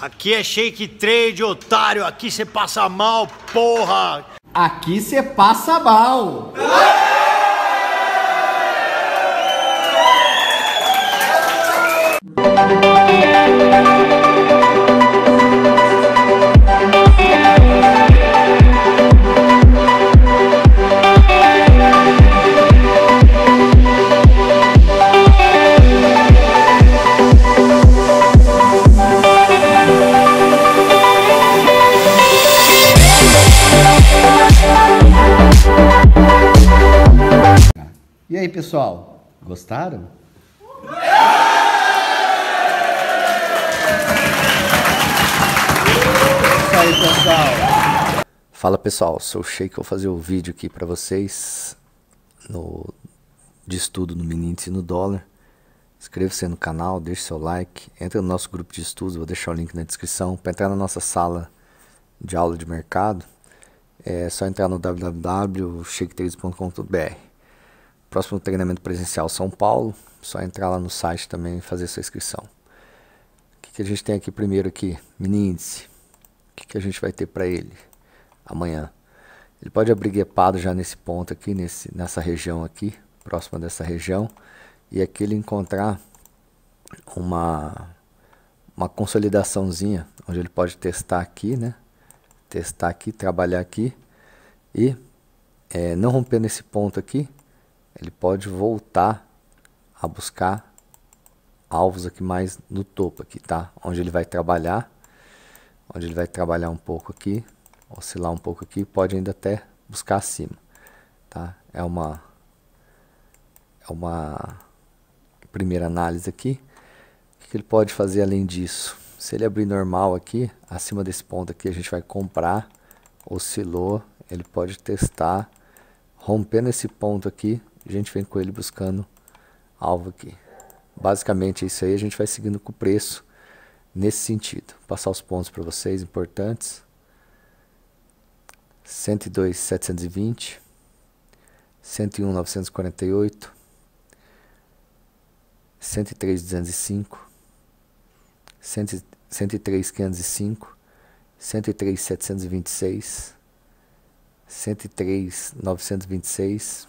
Aqui é shake trade, otário. Aqui você passa mal, porra. Aqui você passa mal. E aí, pessoal, gostaram? É aí, pessoal. Fala, pessoal, sou o Sheik, vou fazer o um vídeo aqui para vocês no, de estudo no Minint e no Dólar. Inscreva-se no canal, deixe seu like, entre no nosso grupo de estudos, vou deixar o link na descrição. Para entrar na nossa sala de aula de mercado, é só entrar no www.shake3.com.br. Próximo treinamento presencial São Paulo. Só entrar lá no site também e fazer sua inscrição. O que, que a gente tem aqui primeiro aqui? Mini índice. O que, que a gente vai ter para ele amanhã? Ele pode abrir guepado já nesse ponto aqui, nesse, nessa região aqui, próxima dessa região. E aqui ele encontrar uma, uma consolidaçãozinha, onde ele pode testar aqui, né? Testar aqui, trabalhar aqui. E é, não romper nesse ponto aqui, ele pode voltar a buscar alvos aqui mais no topo aqui, tá? Onde ele vai trabalhar, onde ele vai trabalhar um pouco aqui, oscilar um pouco aqui, pode ainda até buscar acima, tá? É uma é uma primeira análise aqui. O que ele pode fazer além disso? Se ele abrir normal aqui, acima desse ponto aqui a gente vai comprar, oscilou, ele pode testar, rompendo esse ponto aqui, a gente vem com ele buscando alvo aqui. Basicamente é isso aí, a gente vai seguindo com o preço nesse sentido. Vou passar os pontos para vocês importantes. 102,720, 101,948, 103,205, 103,505, 103,726, 103,926,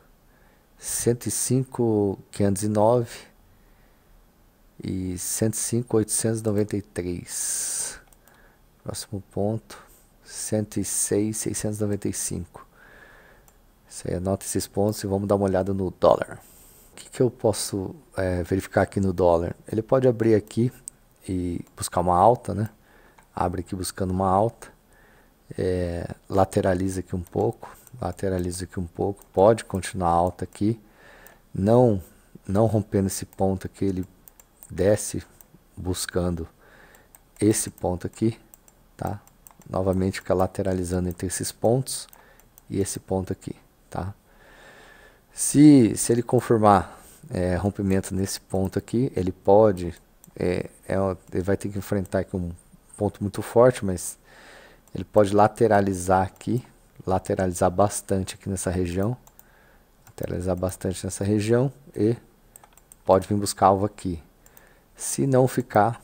105.509 e 105.893. Próximo ponto, 106.695. Você anota esses pontos e vamos dar uma olhada no dólar. O que, que eu posso é, verificar aqui no dólar? Ele pode abrir aqui e buscar uma alta, né? Abre aqui buscando uma alta. É, lateraliza aqui um pouco lateraliza aqui um pouco, pode continuar alta aqui, não, não rompendo esse ponto aqui, ele desce buscando esse ponto aqui, tá? Novamente fica lateralizando entre esses pontos e esse ponto aqui, tá? Se, se ele confirmar é, rompimento nesse ponto aqui, ele pode, é, é, ele vai ter que enfrentar aqui um ponto muito forte, mas ele pode lateralizar aqui, lateralizar bastante aqui nessa região. Lateralizar bastante nessa região e pode vir buscar alvo aqui. Se não ficar,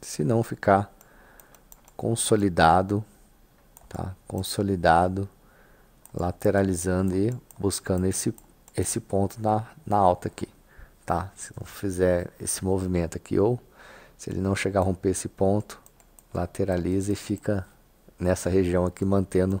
se não ficar consolidado, tá? Consolidado, lateralizando e buscando esse esse ponto na, na alta aqui, tá? Se não fizer esse movimento aqui ou se ele não chegar a romper esse ponto, lateraliza e fica nessa região aqui mantendo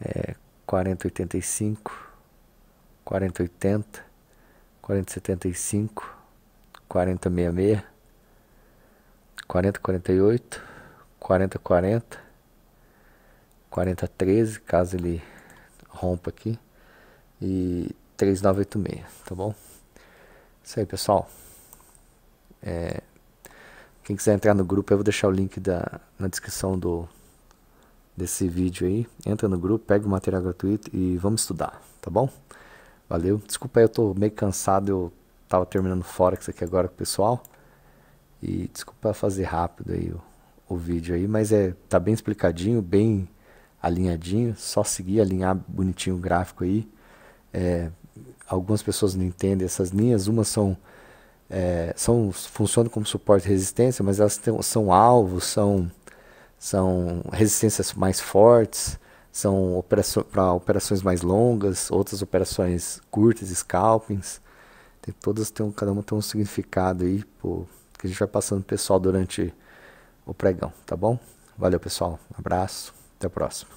é, 4085, 4080, 4075, 4066, 4048, 4040, 4013, caso ele rompa aqui, e 3986, tá bom? Isso aí, pessoal. É, quem quiser entrar no grupo, eu vou deixar o link da, na descrição do, desse vídeo aí. Entra no grupo, pega o material gratuito e vamos estudar, tá bom? Valeu. Desculpa aí, eu tô meio cansado, eu tava terminando Forex aqui agora com o pessoal. E desculpa fazer rápido aí o, o vídeo aí, mas é tá bem explicadinho, bem alinhadinho, só seguir, alinhar bonitinho o gráfico aí. É, algumas pessoas não entendem essas linhas, umas são, é, são funcionam como suporte e resistência, mas elas são alvos, são são resistências mais fortes, são para operações mais longas, outras operações curtas, scalpings. Tem, todas tem, cada uma tem um significado aí pô, que a gente vai passando pro pessoal durante o pregão, tá bom? Valeu, pessoal. Um abraço. Até a próxima.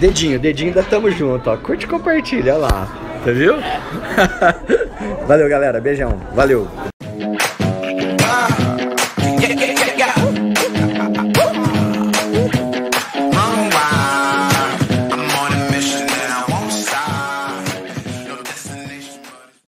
Dedinho, dedinho ainda Tamo Junto, ó. Curte e compartilha, olha lá. Tá viu? Valeu, galera. Beijão. Valeu.